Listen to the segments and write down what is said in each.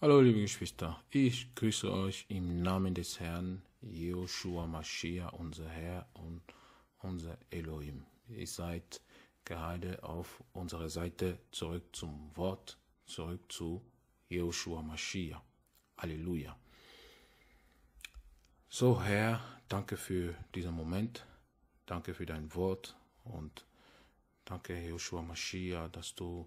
Hallo liebe Geschwister, ich grüße euch im Namen des Herrn Joshua Mashiach, unser Herr und unser Elohim. Ihr seid gerade auf unserer Seite zurück zum Wort, zurück zu Joshua Mashiach. Halleluja. So Herr, danke für diesen Moment, danke für dein Wort und danke Joshua Mashiach, dass du,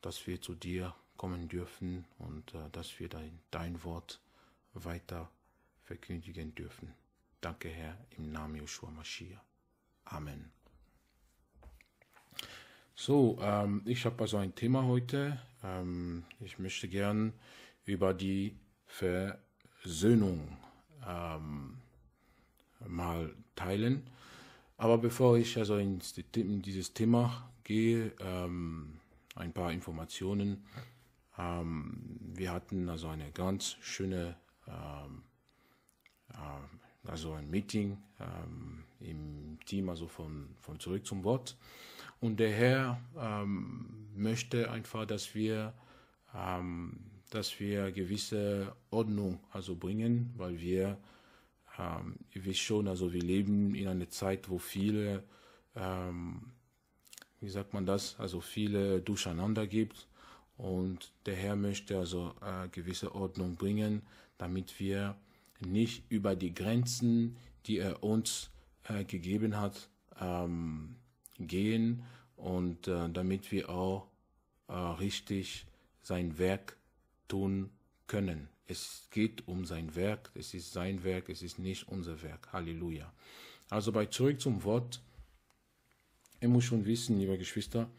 dass wir zu dir kommen dürfen und äh, dass wir dein, dein Wort weiter verkündigen dürfen. Danke, Herr, im Namen Joshua Mashiach. Amen. So, ähm, ich habe also ein Thema heute. Ähm, ich möchte gern über die Versöhnung ähm, mal teilen. Aber bevor ich also in dieses Thema gehe, ähm, ein paar Informationen ähm, wir hatten also eine ganz schöne, ähm, äh, also ein Meeting ähm, im Team, also von, von zurück zum Wort. Und der Herr ähm, möchte einfach, dass wir, ähm, dass wir gewisse Ordnung also bringen, weil wir, ähm, ihr wisst schon, also wir leben in einer Zeit, wo viele, ähm, wie sagt man das, also viele durcheinander gibt und der Herr möchte also äh, gewisse Ordnung bringen, damit wir nicht über die Grenzen, die er uns äh, gegeben hat, ähm, gehen und äh, damit wir auch äh, richtig sein Werk tun können. Es geht um sein Werk, es ist sein Werk, es ist nicht unser Werk. Halleluja. Also bei zurück zum Wort. Ihr muss schon wissen, liebe Geschwister,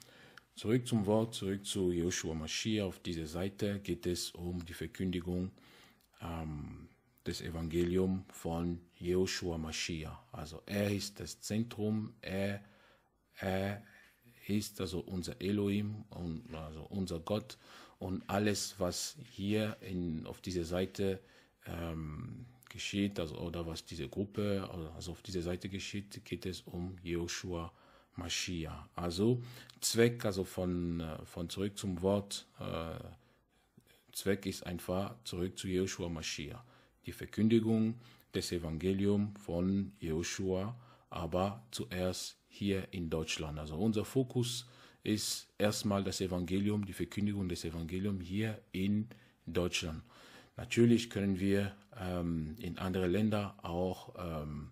Zurück zum Wort, zurück zu Joshua Mashiach. Auf dieser Seite geht es um die Verkündigung ähm, des Evangeliums von Joshua Mashiach. Also er ist das Zentrum, er, er ist also unser Elohim und also unser Gott und alles, was hier in, auf dieser Seite ähm, geschieht, also oder was diese Gruppe, also auf dieser Seite geschieht, geht es um Joshua Mashiach. Mashiach. Also Zweck, also von, äh, von zurück zum Wort, äh, Zweck ist einfach zurück zu Joshua Mashiach. Die Verkündigung des Evangeliums von Joshua, aber zuerst hier in Deutschland. Also unser Fokus ist erstmal das Evangelium, die Verkündigung des Evangeliums hier in Deutschland. Natürlich können wir ähm, in andere Länder auch ähm,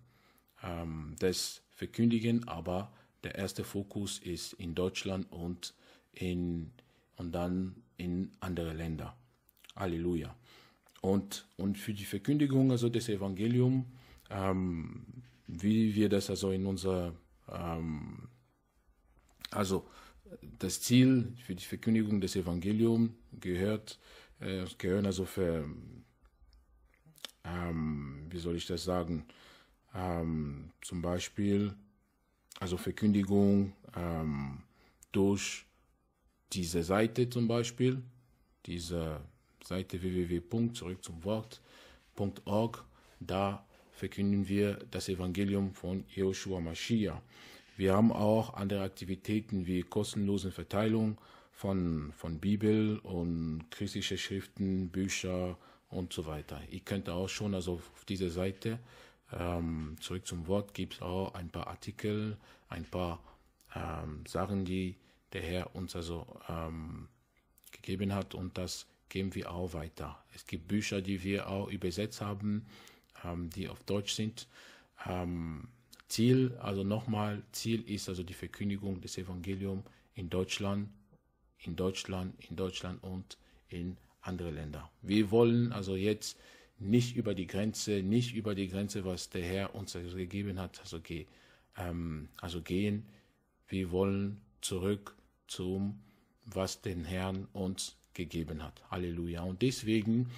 ähm, das verkündigen, aber der erste Fokus ist in Deutschland und, in, und dann in andere Länder. Halleluja. Und, und für die Verkündigung also des Evangeliums, ähm, wie wir das also in unserer, ähm, also das Ziel für die Verkündigung des Evangeliums gehört, äh, gehören also für, ähm, wie soll ich das sagen, ähm, zum Beispiel also Verkündigung ähm, durch diese Seite zum Beispiel, diese Seite www.zurückzumwort.org, da verkünden wir das Evangelium von Joshua Mashiach. Wir haben auch andere Aktivitäten wie kostenlose Verteilung von, von Bibel und christliche Schriften, Bücher und so weiter. Ihr könnt auch schon also auf dieser Seite ähm, zurück zum Wort, gibt es auch ein paar Artikel, ein paar ähm, Sachen, die der Herr uns also ähm, gegeben hat und das geben wir auch weiter. Es gibt Bücher, die wir auch übersetzt haben, ähm, die auf Deutsch sind. Ähm, Ziel, also nochmal, Ziel ist also die Verkündigung des Evangeliums in Deutschland, in Deutschland, in Deutschland und in andere Länder. Wir wollen also jetzt nicht über die Grenze, nicht über die Grenze, was der Herr uns gegeben hat. Also, geh, ähm, also gehen, wir wollen zurück zum, was den Herrn uns gegeben hat. Halleluja. Und deswegen,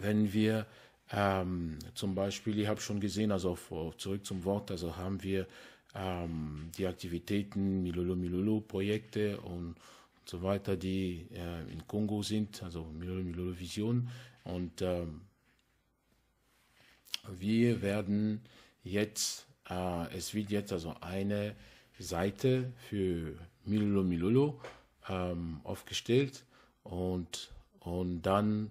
wenn wir ähm, zum Beispiel, ich habe schon gesehen, also auf, zurück zum Wort, also haben wir ähm, die Aktivitäten Milolo Milolo Projekte und, und so weiter, die äh, in Kongo sind, also Milolo Milolo Vision, und ähm, wir werden jetzt, äh, es wird jetzt also eine Seite für Milolo Milolo ähm, aufgestellt und, und dann,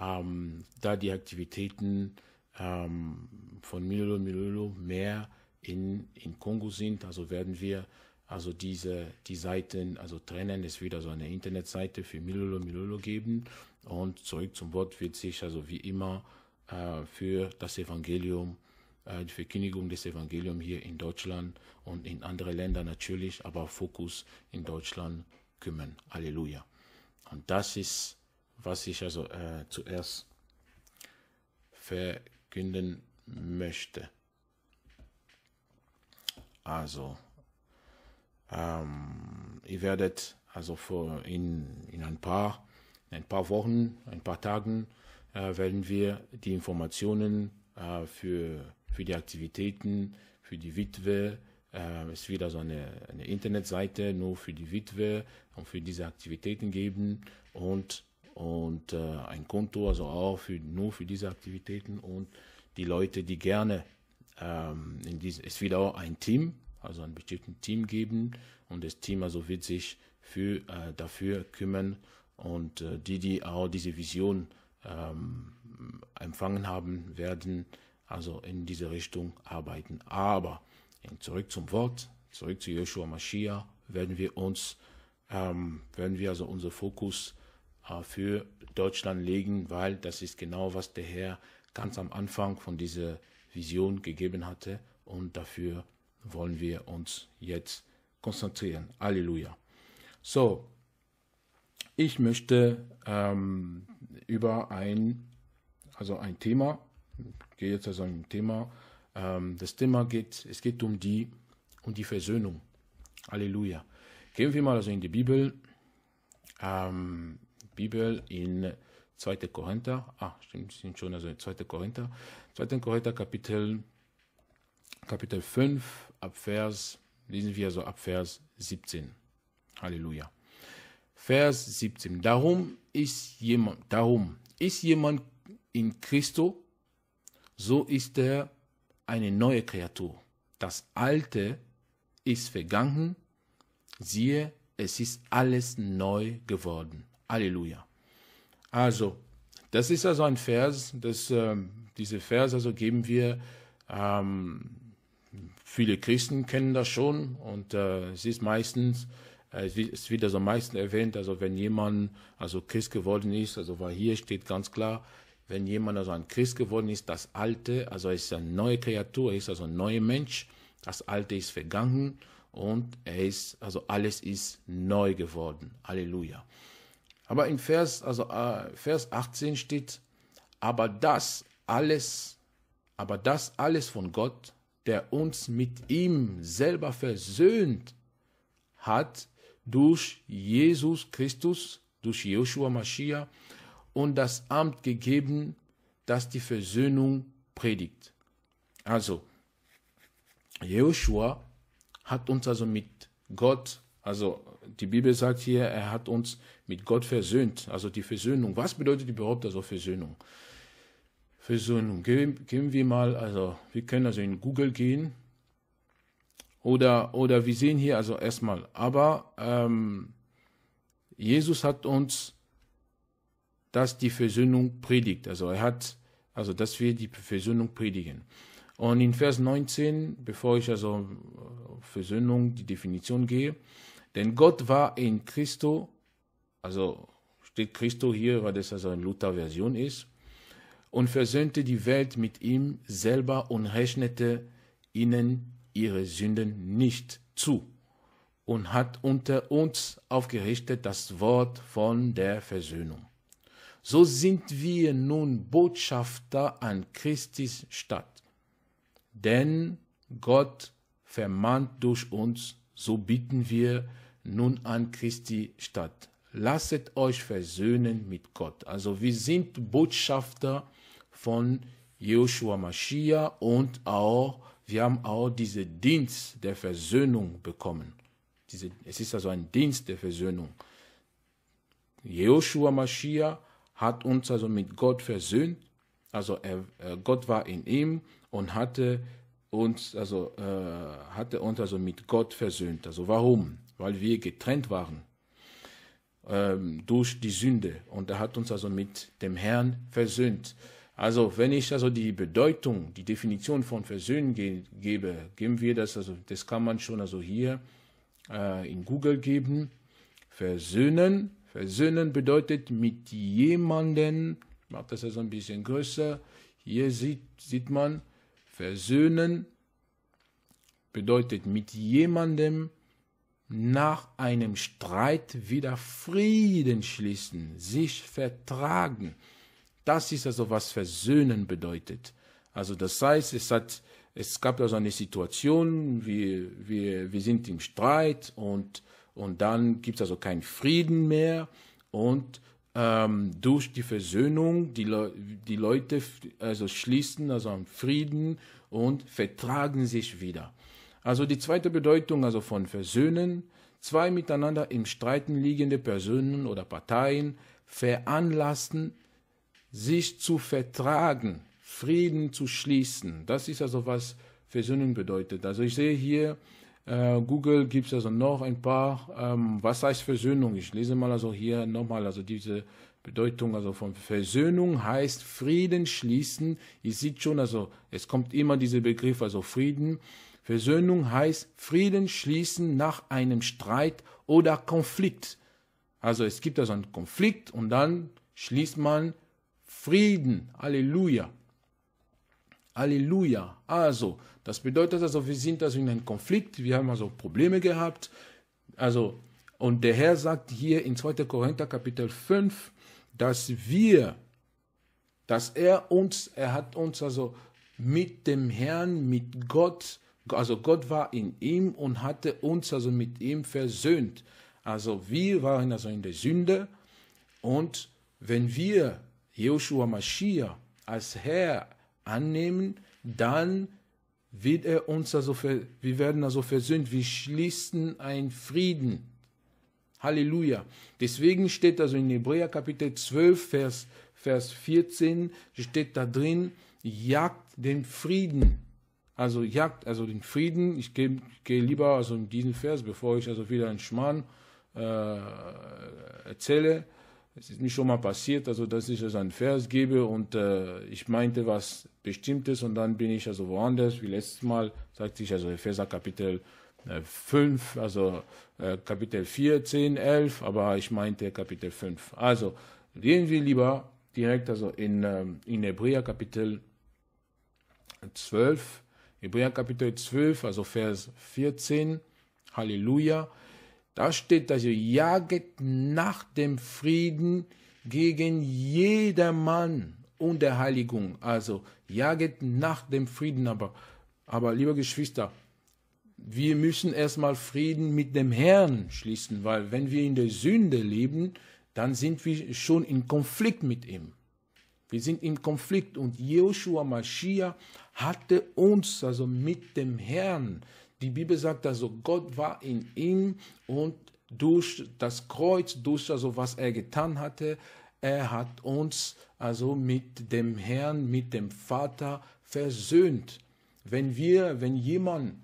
ähm, da die Aktivitäten ähm, von Milolo Milolo mehr in, in Kongo sind, also werden wir also diese die Seiten also trennen. Es wird also eine Internetseite für Milolo Milolo geben und zurück zum Wort wird sich also wie immer äh, für das Evangelium, äh, die Verkündigung des Evangeliums hier in Deutschland und in andere Länder natürlich, aber Fokus in Deutschland kümmern. Halleluja. Und das ist, was ich also äh, zuerst verkünden möchte. Also, ähm, ihr werdet also vor in, in ein paar in ein paar Wochen, ein paar Tagen äh, werden wir die Informationen äh, für, für die Aktivitäten, für die Witwe, äh, es wird also eine, eine Internetseite nur für die Witwe und für diese Aktivitäten geben und, und äh, ein Konto, also auch für, nur für diese Aktivitäten und die Leute, die gerne ähm, in diesem, es wird auch ein Team, also ein bestimmtes Team geben und das Team also wird sich für, äh, dafür kümmern, und äh, die, die auch diese Vision ähm, empfangen haben, werden also in diese Richtung arbeiten. Aber zurück zum Wort, zurück zu Joshua Mashiach, werden wir uns, ähm, werden wir also unseren Fokus äh, für Deutschland legen, weil das ist genau, was der Herr ganz am Anfang von dieser Vision gegeben hatte. Und dafür wollen wir uns jetzt konzentrieren. Halleluja. So, ich möchte ähm, über ein, also ein Thema, ich gehe jetzt also ein Thema, ähm, das Thema geht, es geht um die, um die Versöhnung. Halleluja. Gehen wir mal also in die Bibel, ähm, Bibel in 2. Korinther, ah, stimmt, sind schon also in 2. Korinther, 2. Korinther Kapitel, Kapitel 5, ab Vers, lesen wir also ab Vers 17. Halleluja. Vers 17. Darum ist jemand, darum ist jemand in Christo, so ist er eine neue Kreatur. Das Alte ist vergangen, siehe, es ist alles neu geworden. Halleluja. Also, das ist also ein Vers, das, äh, diese Vers also geben wir, ähm, viele Christen kennen das schon und äh, es ist meistens äh, es ist wieder so also am meisten erwähnt, also wenn jemand also Christ geworden ist, also weil hier steht ganz klar, wenn jemand also ein Christ geworden ist, das Alte, also ist eine neue Kreatur, ist also ein neuer Mensch, das Alte ist vergangen und er ist, also alles ist neu geworden. Halleluja. Aber in Vers, also äh, Vers 18 steht, aber das alles, aber das alles von Gott, der uns mit ihm selber versöhnt hat durch Jesus Christus, durch Joshua Mashiach und das Amt gegeben, das die Versöhnung predigt. Also, Joshua hat uns also mit Gott, also die Bibel sagt hier, er hat uns mit Gott versöhnt, also die Versöhnung. Was bedeutet überhaupt also Versöhnung? Versöhnung. Gehen, gehen wir mal, also wir können also in Google gehen oder, oder wir sehen hier also erstmal, aber ähm, Jesus hat uns dass die Versöhnung predigt. Also er hat, also dass wir die Versöhnung predigen. Und in Vers 19, bevor ich also äh, Versöhnung, die Definition gehe, denn Gott war in Christo, also steht Christo hier, weil das also eine Luther-Version ist, und versöhnte die Welt mit ihm selber und rechnete ihnen ihre Sünden nicht zu und hat unter uns aufgerichtet das Wort von der Versöhnung. So sind wir nun Botschafter an Christis Stadt. Denn Gott vermahnt durch uns, so bieten wir nun an Christi Stadt. Lasset euch versöhnen mit Gott. Also wir sind Botschafter von Joshua Mashiach und auch wir haben auch diesen Dienst der Versöhnung bekommen. Diese, es ist also ein Dienst der Versöhnung. Joshua Mashiach hat uns also mit Gott versöhnt. Also er, äh, Gott war in ihm und hatte uns also äh, hatte uns also mit Gott versöhnt. Also warum? Weil wir getrennt waren ähm, durch die Sünde und er hat uns also mit dem Herrn versöhnt. Also wenn ich also die Bedeutung, die Definition von Versöhnen ge gebe, geben wir das, also das kann man schon also hier äh, in Google geben. Versöhnen. Versöhnen bedeutet mit jemandem, ich mache das also ein bisschen größer, hier sieht, sieht man, versöhnen bedeutet mit jemandem nach einem Streit wieder Frieden schließen, sich vertragen. Das ist also, was Versöhnen bedeutet. Also das heißt, es, hat, es gab also eine Situation, wir, wir, wir sind im Streit und, und dann gibt es also keinen Frieden mehr und ähm, durch die Versöhnung, die, Le die Leute also schließen also einen Frieden und vertragen sich wieder. Also die zweite Bedeutung also von Versöhnen, zwei miteinander im Streiten liegende Personen oder Parteien veranlassen sich zu vertragen, Frieden zu schließen. Das ist also, was Versöhnung bedeutet. Also ich sehe hier, äh, Google gibt es also noch ein paar, ähm, was heißt Versöhnung? Ich lese mal also hier nochmal, also diese Bedeutung also von Versöhnung heißt Frieden schließen. Ihr seht schon, also es kommt immer dieser Begriff, also Frieden. Versöhnung heißt Frieden schließen nach einem Streit oder Konflikt. Also es gibt also einen Konflikt und dann schließt man Frieden. Halleluja. Halleluja. Also, das bedeutet also, wir sind also in einem Konflikt, wir haben also Probleme gehabt. Also, und der Herr sagt hier in 2. Korinther Kapitel 5, dass wir, dass er uns, er hat uns also mit dem Herrn, mit Gott, also Gott war in ihm und hatte uns also mit ihm versöhnt. Also wir waren also in der Sünde und wenn wir Joshua Mashiach als Herr annehmen, dann wird er uns also, wir werden also versöhnt, wir schließen einen Frieden. Halleluja. Deswegen steht also in Hebräer Kapitel 12, Vers, Vers 14, steht da drin, jagt den Frieden. Also jagt also den Frieden. Ich gehe geh lieber also in diesen Vers, bevor ich also wieder einen Schmarrn äh, erzähle. Es ist mir schon mal passiert, also dass ich also einen Vers gebe und äh, ich meinte was Bestimmtes und dann bin ich also woanders. Wie letztes Mal sagte ich also Epheser Kapitel äh, 5, also äh, Kapitel 4, 10, 11, aber ich meinte Kapitel 5. Also gehen wir lieber direkt also in, ähm, in Hebräer Kapitel 12, Hebräer Kapitel 12, also Vers 14, Halleluja. Da steht also, jaget nach dem Frieden gegen jedermann und der Heiligung. Also, jaget nach dem Frieden. Aber, aber liebe Geschwister, wir müssen erstmal Frieden mit dem Herrn schließen, weil wenn wir in der Sünde leben, dann sind wir schon in Konflikt mit ihm. Wir sind im Konflikt und Joshua Mashiach hatte uns also mit dem Herrn die Bibel sagt also, Gott war in ihm und durch das Kreuz, durch also was er getan hatte, er hat uns also mit dem Herrn, mit dem Vater versöhnt. Wenn wir, wenn jemand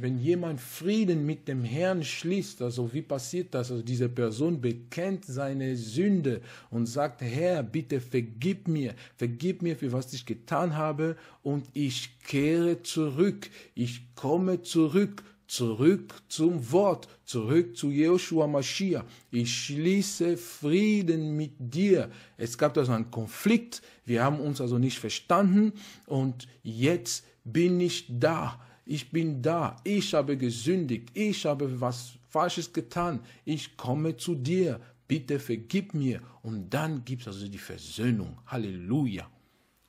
wenn jemand Frieden mit dem Herrn schließt, also wie passiert das? Also diese Person bekennt seine Sünde und sagt, Herr, bitte vergib mir, vergib mir für was ich getan habe und ich kehre zurück, ich komme zurück, zurück zum Wort, zurück zu Joshua Mashiach. Ich schließe Frieden mit dir. Es gab also einen Konflikt, wir haben uns also nicht verstanden und jetzt bin ich da ich bin da, ich habe gesündigt, ich habe was Falsches getan, ich komme zu dir, bitte vergib mir. Und dann gibt es also die Versöhnung. Halleluja.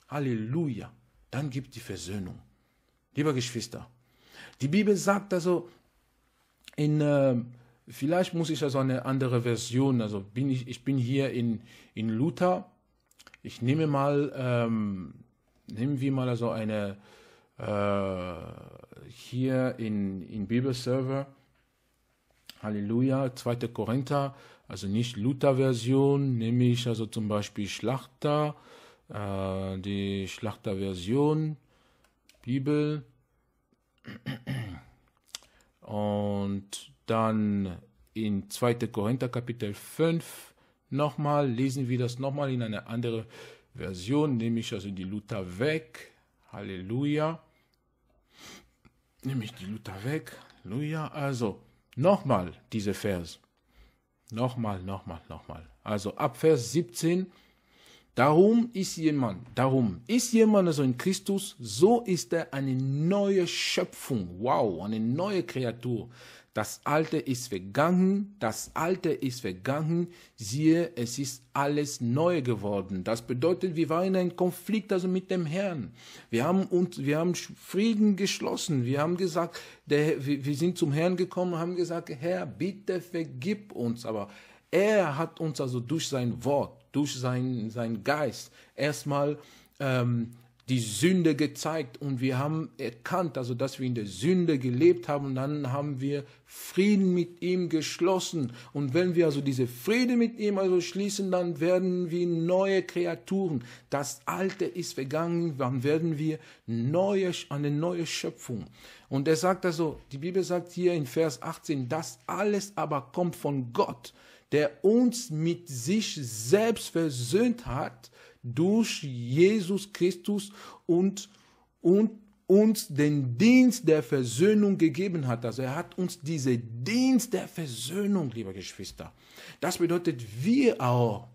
Halleluja. Dann gibt es die Versöhnung. Lieber Geschwister, die Bibel sagt also in, äh, vielleicht muss ich also eine andere Version, also bin ich, ich bin hier in, in Luther. Ich nehme mal, ähm, nehmen wir mal also eine, äh, hier in, in Bibelserver. Halleluja, 2. Korinther, also nicht Luther-Version, nämlich also zum Beispiel Schlachter, äh, die Schlachter-Version, Bibel. Und dann in 2. Korinther Kapitel 5 nochmal, lesen wir das nochmal in eine andere Version, nehme ich also die Luther weg. Halleluja nehme ich die Luther weg. Halleluja. also nochmal diese Vers. Nochmal, nochmal, nochmal. Also ab Vers 17. Darum ist jemand, darum ist jemand also in Christus, so ist er eine neue Schöpfung. Wow, eine neue Kreatur. Das Alte ist vergangen, das Alte ist vergangen, siehe, es ist alles neu geworden. Das bedeutet, wir waren in einem Konflikt also mit dem Herrn. Wir haben uns, wir haben Frieden geschlossen. Wir haben gesagt, der, wir sind zum Herrn gekommen und haben gesagt, Herr, bitte vergib uns. Aber er hat uns also durch sein Wort, durch seinen sein Geist erstmal ähm, die Sünde gezeigt und wir haben erkannt, also dass wir in der Sünde gelebt haben dann haben wir Frieden mit ihm geschlossen. Und wenn wir also diese Frieden mit ihm also schließen, dann werden wir neue Kreaturen. Das Alte ist vergangen, dann werden wir neue, eine neue Schöpfung. Und er sagt also, die Bibel sagt hier in Vers 18, das alles aber kommt von Gott, der uns mit sich selbst versöhnt hat durch Jesus Christus und, und uns den Dienst der Versöhnung gegeben hat. Also er hat uns diesen Dienst der Versöhnung, liebe Geschwister. Das bedeutet, wir auch,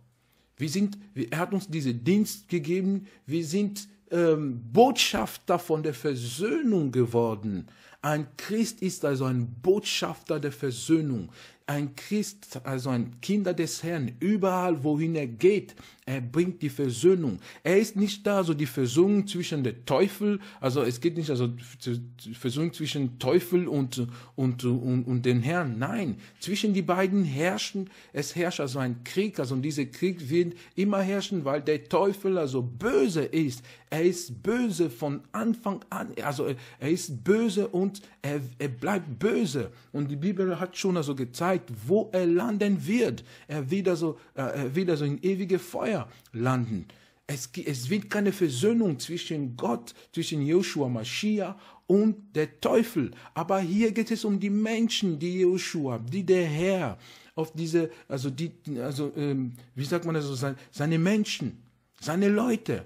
wir sind, er hat uns diesen Dienst gegeben, wir sind ähm, Botschafter von der Versöhnung geworden. Ein Christ ist also ein Botschafter der Versöhnung. Ein Christ, also ein Kinder des Herrn, überall wohin er geht, er bringt die Versöhnung. Er ist nicht da, also die Versöhnung zwischen der Teufel, also es geht nicht also die Versöhnung zwischen Teufel und, und, und, und den Herrn. Nein, zwischen die beiden herrschen, es herrscht also ein Krieg, also dieser Krieg wird immer herrschen, weil der Teufel also böse ist. Er ist böse von Anfang an, also er ist böse und er, er bleibt böse. Und die Bibel hat schon also gezeigt, wo er landen wird. Er wird also, äh, er wird also in ewige Feuer landen. Es, es wird keine Versöhnung zwischen Gott, zwischen Joshua Mashiach und der Teufel. Aber hier geht es um die Menschen, die Joshua, die der Herr auf diese, also die, also ähm, wie sagt man das so, seine Menschen, seine Leute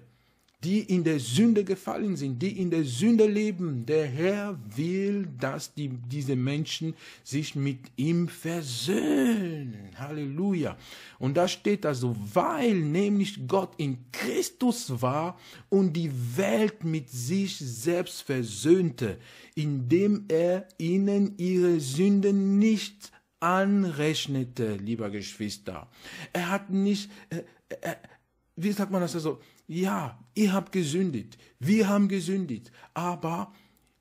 die in der Sünde gefallen sind, die in der Sünde leben. Der Herr will, dass die, diese Menschen sich mit ihm versöhnen. Halleluja. Und da steht also, weil nämlich Gott in Christus war und die Welt mit sich selbst versöhnte, indem er ihnen ihre Sünden nicht anrechnete, lieber Geschwister. Er hat nicht, äh, äh, äh wie sagt man das Also? ja, ihr habt gesündigt, wir haben gesündigt, aber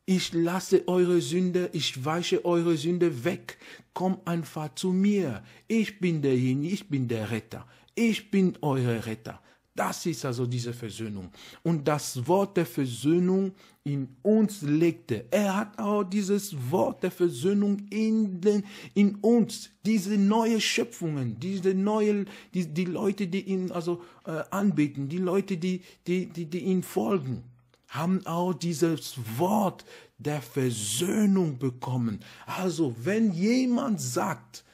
ich lasse eure Sünde, ich weiche eure Sünde weg. Komm einfach zu mir. Ich bin derjenige, ich bin der Retter. Ich bin eure Retter. Das ist also diese Versöhnung. Und das Wort der Versöhnung in uns legte. Er hat auch dieses Wort der Versöhnung in, den, in uns, diese neue Schöpfungen, diese neue, die, die Leute, die ihn also äh, anbeten, die Leute, die, die, die, die ihn folgen, haben auch dieses Wort der Versöhnung bekommen. Also wenn jemand sagt,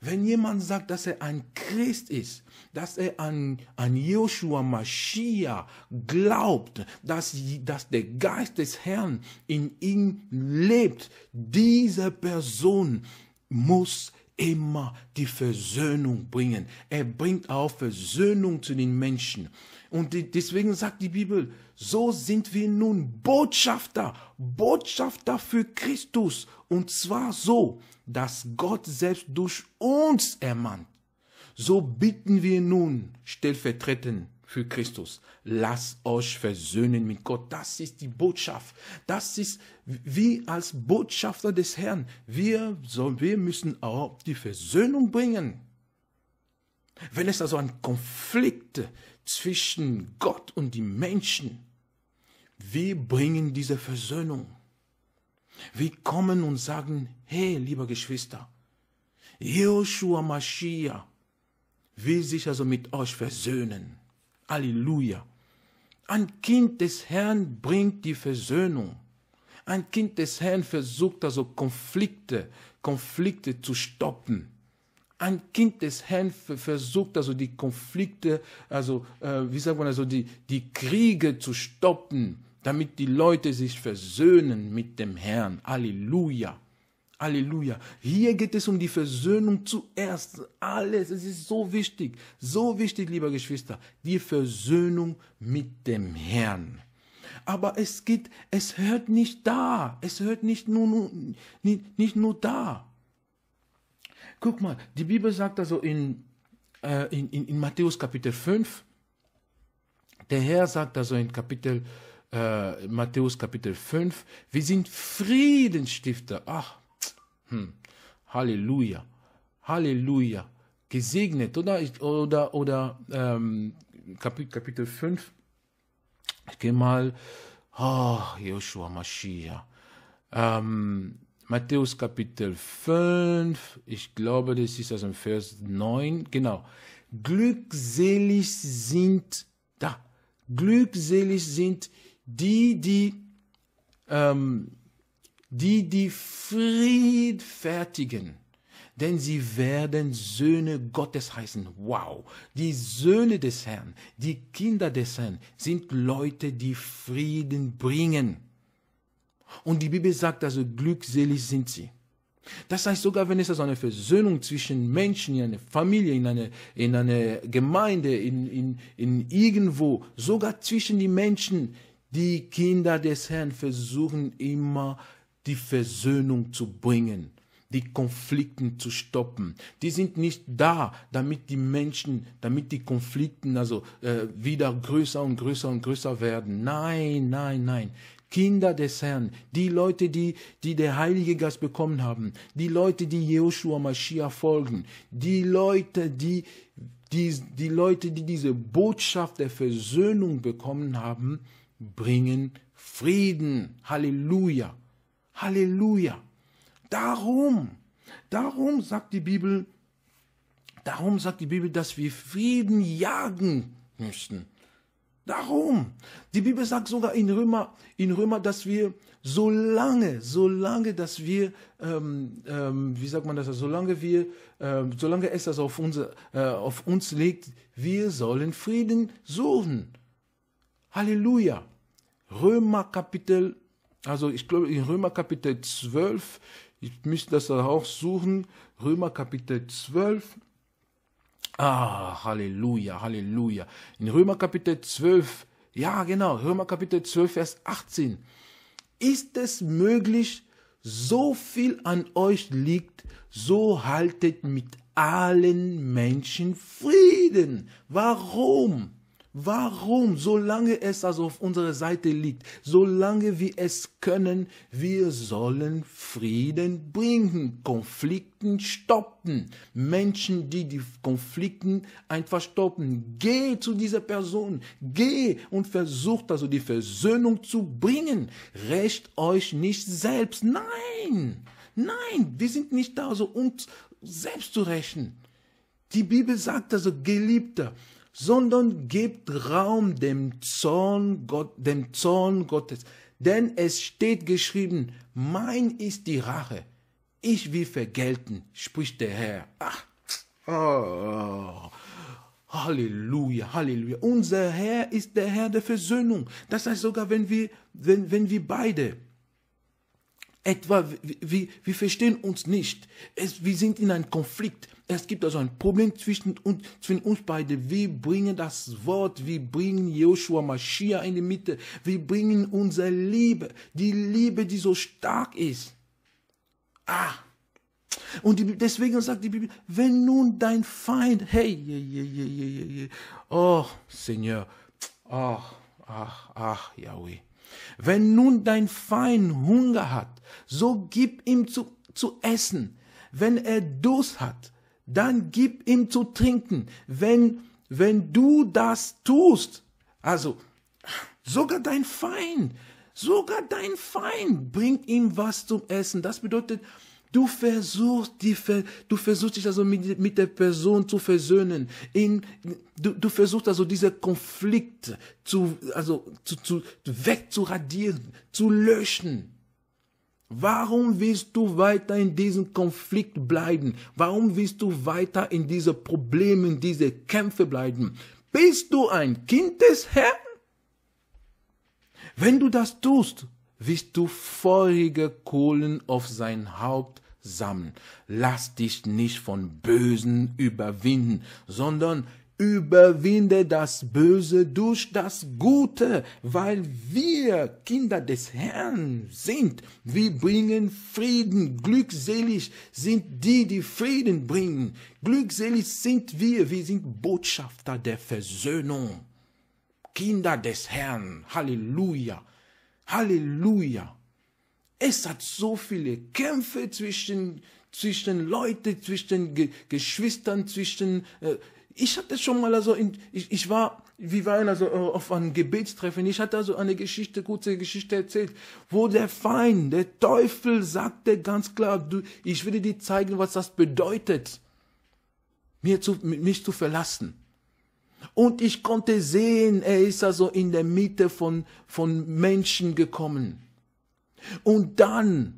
wenn jemand sagt, dass er ein Christ ist, dass er an, an Joshua Mashiach glaubt, dass, dass der Geist des Herrn in ihm lebt, diese Person muss immer die Versöhnung bringen. Er bringt auch Versöhnung zu den Menschen. Und deswegen sagt die Bibel, so sind wir nun Botschafter, Botschafter für Christus. Und zwar so, das Gott selbst durch uns ermahnt. So bitten wir nun stellvertretend für Christus. Lasst euch versöhnen mit Gott. Das ist die Botschaft. Das ist, wie als Botschafter des Herrn, wir, so, wir müssen auch die Versöhnung bringen. Wenn es also ein Konflikt zwischen Gott und die Menschen, wir bringen diese Versöhnung. Wir kommen und sagen, hey, liebe Geschwister, Joshua Mashiach will sich also mit euch versöhnen. Halleluja. Ein Kind des Herrn bringt die Versöhnung. Ein Kind des Herrn versucht also Konflikte, Konflikte zu stoppen. Ein Kind des Herrn versucht also die Konflikte, also äh, wie sagt man also die, die Kriege zu stoppen, damit die Leute sich versöhnen mit dem Herrn. Halleluja. Halleluja. Hier geht es um die Versöhnung zuerst. Alles, es ist so wichtig, so wichtig, lieber Geschwister, die Versöhnung mit dem Herrn. Aber es geht, es hört nicht da, es hört nicht nur, nicht, nicht, nur da. Guck mal, die Bibel sagt also in, äh, in, in, in Matthäus Kapitel 5, der Herr sagt also in Kapitel 5, äh, Matthäus Kapitel 5. Wir sind Friedenstifter. Ach, hm. Halleluja. Halleluja. Gesegnet, oder? Oder, oder ähm, Kapit Kapitel 5. Ich gehe mal. Oh, Joshua Mashiach. Ähm, Matthäus Kapitel 5, ich glaube, das ist aus dem Vers 9, genau. Glückselig sind, da, glückselig sind die, die, ähm, die, die friedfertigen, denn sie werden Söhne Gottes heißen. Wow! Die Söhne des Herrn, die Kinder des Herrn sind Leute, die Frieden bringen. Und die Bibel sagt also, glückselig sind sie. Das heißt, sogar wenn es also eine Versöhnung zwischen Menschen in einer Familie, in einer, in einer Gemeinde, in, in, in irgendwo, sogar zwischen den Menschen die Kinder des Herrn versuchen immer, die Versöhnung zu bringen, die Konflikten zu stoppen. Die sind nicht da, damit die Menschen, damit die Konflikten also äh, wieder größer und größer und größer werden. Nein, nein, nein. Kinder des Herrn, die Leute, die, die der Heilige Geist bekommen haben, die Leute, die Joshua Mashiach folgen, die Leute, die, die, die Leute, die diese Botschaft der Versöhnung bekommen haben, bringen Frieden. Halleluja. Halleluja. Darum, darum sagt die Bibel, darum sagt die Bibel, dass wir Frieden jagen müssen. Darum. Die Bibel sagt sogar in Römer, in Römer, dass wir solange, solange, dass wir, ähm, ähm, wie sagt man das, solange wir, äh, solange es das auf uns, äh, auf uns legt, wir sollen Frieden suchen. Halleluja. Römer Kapitel, also ich glaube in Römer Kapitel 12, ich müsste das auch suchen, Römer Kapitel 12. Ah, Halleluja, Halleluja. In Römer Kapitel 12, ja genau, Römer Kapitel 12, Vers 18. Ist es möglich, so viel an euch liegt, so haltet mit allen Menschen Frieden. Warum? Warum? Solange es also auf unserer Seite liegt, solange wir es können, wir sollen Frieden bringen, Konflikten stoppen, Menschen, die die Konflikten einfach stoppen. Geh zu dieser Person, geh und versucht also die Versöhnung zu bringen. Recht euch nicht selbst. Nein, nein, wir sind nicht da, also uns selbst zu rächen. Die Bibel sagt also, Geliebter, sondern gebt Raum dem Zorn, Gott, dem Zorn Gottes. Denn es steht geschrieben, mein ist die Rache, ich will vergelten, spricht der Herr. Ach, oh, Halleluja, Halleluja. Unser Herr ist der Herr der Versöhnung. Das heißt sogar, wenn wir, wenn, wenn wir beide etwa, wir, wir verstehen uns nicht, es, wir sind in einem Konflikt, es gibt also ein Problem zwischen uns, zwischen uns beide. Wir bringen das Wort, wir bringen Joshua Mashiach in die Mitte, wir bringen unsere Liebe, die Liebe, die so stark ist. Ah, und die, deswegen sagt die Bibel, wenn nun dein Feind, hey, je, je, je, je, je, oh, Seigneur, ach, oh, ach, ach, Yahweh. Wenn nun dein Feind Hunger hat, so gib ihm zu, zu essen. Wenn er Durst hat, dann gib ihm zu trinken. Wenn, wenn du das tust, also sogar dein Feind, sogar dein Feind bringt ihm was zum Essen. Das bedeutet, Du versuchst, die, du versuchst dich also mit, mit der Person zu versöhnen. In, du, du versuchst also diese Konflikte zu, also zu, zu, wegzuradieren, zu löschen. Warum willst du weiter in diesem Konflikt bleiben? Warum willst du weiter in diese Probleme, in diese Kämpfe bleiben? Bist du ein Kind des Herrn? Wenn du das tust, wirst du feurige Kohlen auf sein Haupt sammeln. Lass dich nicht von Bösen überwinden, sondern Überwinde das Böse durch das Gute, weil wir Kinder des Herrn sind. Wir bringen Frieden. Glückselig sind die, die Frieden bringen. Glückselig sind wir. Wir sind Botschafter der Versöhnung. Kinder des Herrn. Halleluja. Halleluja. Es hat so viele Kämpfe zwischen zwischen Leute, zwischen Ge Geschwistern, zwischen äh, ich hatte schon mal also, in, ich, ich war, wir waren also auf einem Gebetstreffen, ich hatte also eine Geschichte, kurze Geschichte erzählt, wo der Feind, der Teufel sagte ganz klar, du, ich werde dir zeigen, was das bedeutet, mir zu, mich zu verlassen. Und ich konnte sehen, er ist also in der Mitte von, von Menschen gekommen. Und dann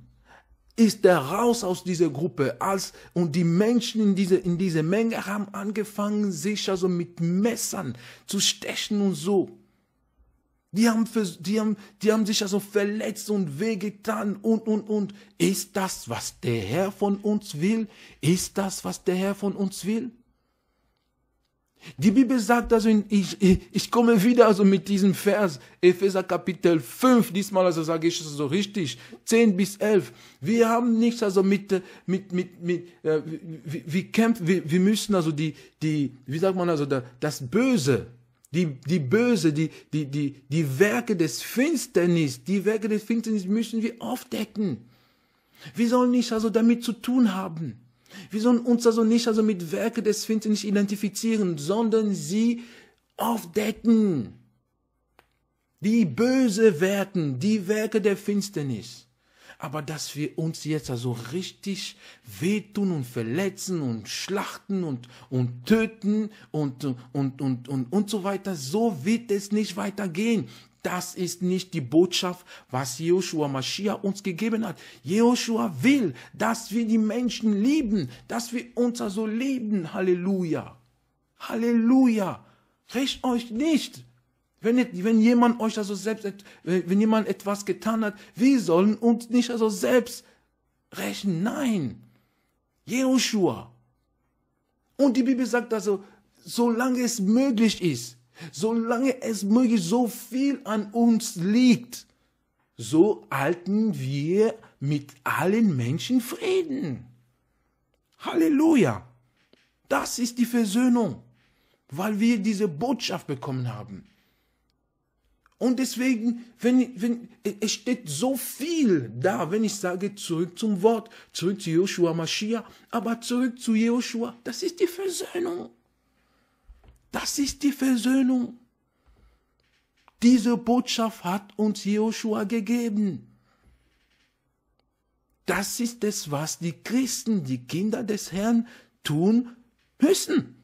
ist er raus aus dieser Gruppe als und die Menschen in diese in diese Menge haben angefangen sich also mit Messern zu stechen und so. Die haben, für, die, haben, die haben sich also verletzt und wehgetan und, und, und. Ist das, was der Herr von uns will? Ist das, was der Herr von uns will? Die Bibel sagt also, ich, ich, ich komme wieder also mit diesem Vers, Epheser Kapitel 5, diesmal also sage ich es so richtig, 10 bis 11. Wir haben nichts also mit, äh, mit, mit, mit, äh, wir, wir kämpfen, wir, wir müssen also die, die, wie sagt man also, das Böse, die, die Böse, die, die, die, die Werke des Finsternis, die Werke des Finsternis müssen wir aufdecken. Wir sollen nichts also damit zu tun haben. Wir sollen uns also nicht also mit Werke des Finds nicht identifizieren, sondern sie aufdecken. Die böse Werken, die Werke der Finsternis. Aber dass wir uns jetzt also richtig wehtun und verletzen und schlachten und, und töten und, und, und, und, und so weiter, so wird es nicht weitergehen. Das ist nicht die Botschaft, was Joshua Mashiach uns gegeben hat. Joshua will, dass wir die Menschen lieben, dass wir uns so also lieben. Halleluja. Halleluja. Recht euch nicht. Wenn, wenn jemand euch also selbst, wenn jemand etwas getan hat, wir sollen uns nicht also selbst rächen. Nein. Joshua. Und die Bibel sagt also, solange es möglich ist, solange es möglich so viel an uns liegt, so halten wir mit allen Menschen Frieden. Halleluja! Das ist die Versöhnung, weil wir diese Botschaft bekommen haben. Und deswegen, wenn, wenn, es steht so viel da, wenn ich sage, zurück zum Wort, zurück zu Joshua Mashiach, aber zurück zu Joshua, das ist die Versöhnung. Das ist die Versöhnung. Diese Botschaft hat uns Joshua gegeben. Das ist es, was die Christen, die Kinder des Herrn tun müssen.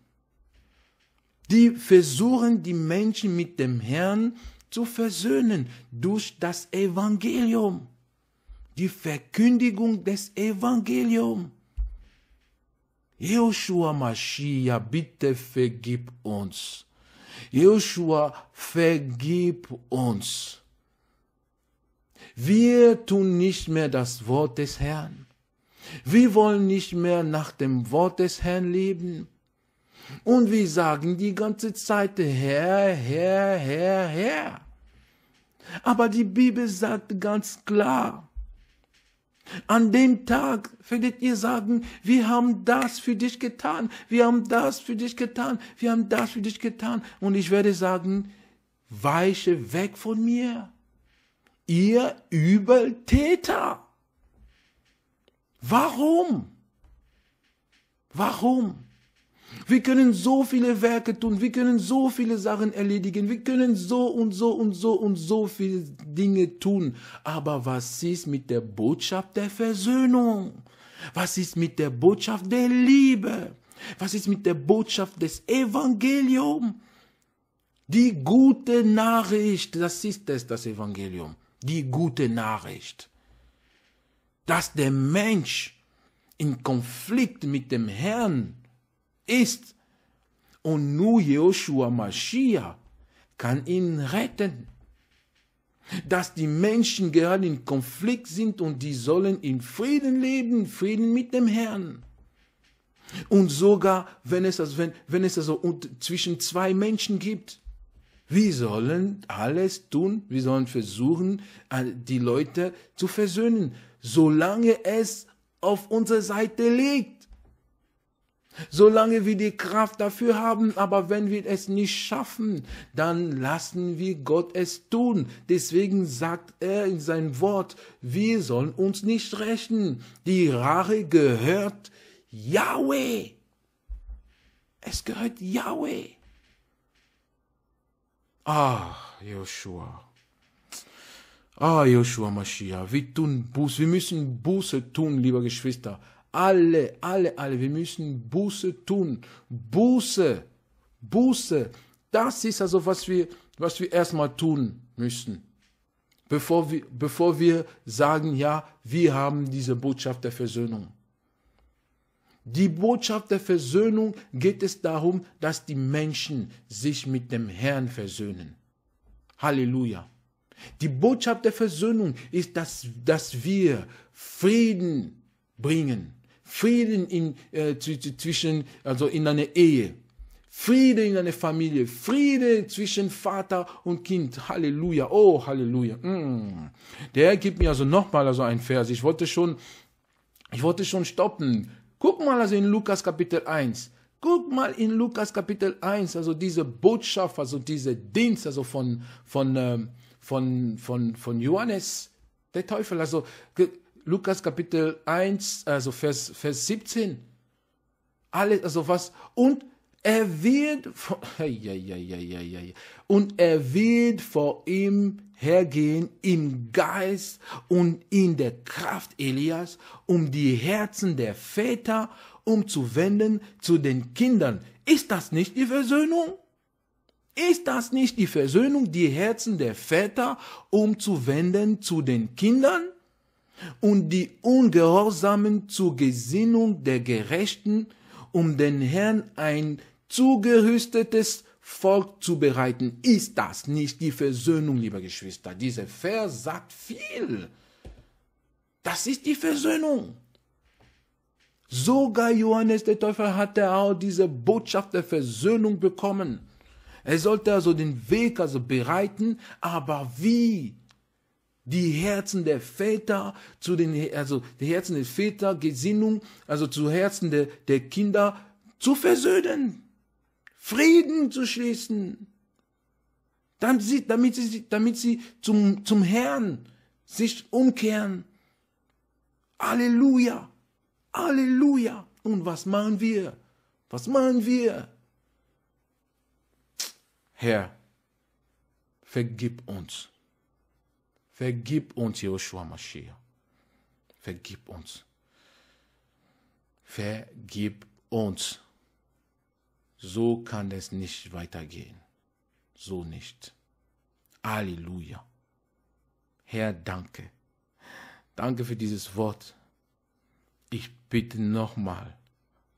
Die versuchen, die Menschen mit dem Herrn zu versöhnen durch das Evangelium. Die Verkündigung des Evangeliums. Joshua Maschia, bitte vergib uns. Joshua, vergib uns. Wir tun nicht mehr das Wort des Herrn. Wir wollen nicht mehr nach dem Wort des Herrn leben. Und wir sagen die ganze Zeit, Herr, Herr, Herr, Herr. Aber die Bibel sagt ganz klar, an dem Tag werdet ihr sagen, wir haben das für dich getan, wir haben das für dich getan, wir haben das für dich getan. Und ich werde sagen, weiche weg von mir, ihr Übeltäter. Warum? Warum? Wir können so viele Werke tun, wir können so viele Sachen erledigen, wir können so und so und so und so viele Dinge tun. Aber was ist mit der Botschaft der Versöhnung? Was ist mit der Botschaft der Liebe? Was ist mit der Botschaft des Evangeliums? Die gute Nachricht, das ist es, das Evangelium. Die gute Nachricht, dass der Mensch in Konflikt mit dem Herrn ist. Und nur Joshua Mashiach kann ihn retten. Dass die Menschen gerade in Konflikt sind und die sollen in Frieden leben, Frieden mit dem Herrn. Und sogar, wenn es, also, wenn, wenn es also zwischen zwei Menschen gibt. Wir sollen alles tun, wir sollen versuchen, äh, die Leute zu versöhnen, solange es auf unserer Seite liegt solange wir die Kraft dafür haben. Aber wenn wir es nicht schaffen, dann lassen wir Gott es tun. Deswegen sagt er in seinem Wort, wir sollen uns nicht rächen. Die Rache gehört Yahweh. Es gehört Yahweh. Ah, Joshua. Ah, Joshua Mashiach, wir tun Buße, wir müssen Buße tun, lieber Geschwister. Alle, alle, alle. Wir müssen Buße tun. Buße. Buße. Das ist also, was wir, was wir erstmal tun müssen. Bevor wir, bevor wir sagen, ja, wir haben diese Botschaft der Versöhnung. Die Botschaft der Versöhnung geht es darum, dass die Menschen sich mit dem Herrn versöhnen. Halleluja. Die Botschaft der Versöhnung ist, dass, dass wir Frieden bringen. Frieden in, äh, zwischen, also in einer Ehe. Friede in einer Familie, Friede zwischen Vater und Kind. Halleluja, oh Halleluja. Mm. Der gibt mir also nochmal also ein Vers. Ich wollte schon, ich wollte schon stoppen. Guck mal also in Lukas Kapitel 1. Guck mal in Lukas Kapitel 1, also diese Botschaft, also diese Dienst, also von, von, ähm, von, von, von Johannes, der Teufel, also Lukas Kapitel 1, also Vers, Vers 17. Alles, also was, und er wird vor, ja, ja, ja, ja, ja, ja. und er wird vor ihm hergehen im Geist und in der Kraft Elias, um die Herzen der Väter umzuwenden zu den Kindern. Ist das nicht die Versöhnung? Ist das nicht die Versöhnung, die Herzen der Väter umzuwenden zu den Kindern? und die Ungehorsamen zur Gesinnung der Gerechten, um den Herrn ein zugerüstetes Volk zu bereiten. Ist das nicht die Versöhnung, liebe Geschwister? Dieser Vers sagt viel. Das ist die Versöhnung. Sogar Johannes der Teufel hatte auch diese Botschaft der Versöhnung bekommen. Er sollte also den Weg also bereiten, aber wie? die Herzen der Väter zu den, also die Herzen der Väter, Gesinnung, also zu Herzen der, der Kinder zu versöhnen, Frieden zu schließen, Dann sie, damit sie, damit sie zum, zum Herrn sich umkehren. Halleluja, Halleluja. Und was machen wir? Was machen wir? Herr, vergib uns. Vergib uns, Joshua Mashiach. Vergib uns. Vergib uns. So kann es nicht weitergehen. So nicht. Halleluja. Herr, danke. Danke für dieses Wort. Ich bitte nochmal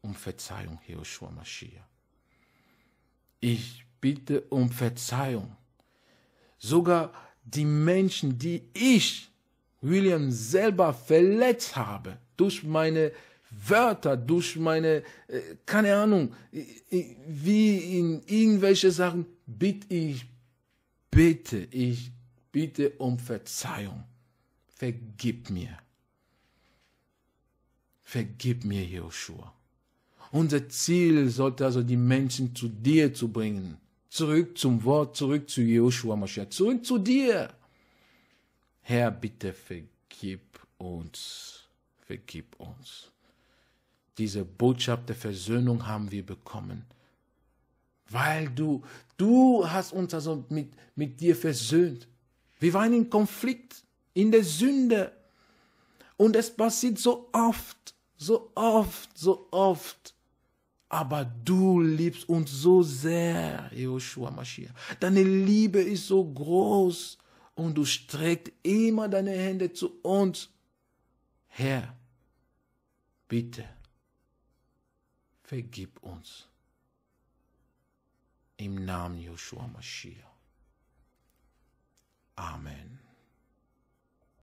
um Verzeihung, Joshua Mashiach. Ich bitte um Verzeihung. Sogar die Menschen, die ich, William, selber verletzt habe, durch meine Wörter, durch meine, äh, keine Ahnung, wie in irgendwelche Sachen, bitte ich, bitte ich, bitte um Verzeihung. Vergib mir. Vergib mir, Joshua. Unser Ziel sollte also die Menschen zu dir zu bringen Zurück zum Wort, zurück zu Joshua Mashiach, zurück zu dir. Herr, bitte vergib uns, vergib uns. Diese Botschaft der Versöhnung haben wir bekommen, weil du, du hast uns also mit, mit dir versöhnt. Wir waren in Konflikt, in der Sünde. Und es passiert so oft, so oft, so oft, aber du liebst uns so sehr, Joshua Mashiach. Deine Liebe ist so groß und du streckst immer deine Hände zu uns. Herr, bitte, vergib uns. Im Namen Joshua Mashiach. Amen.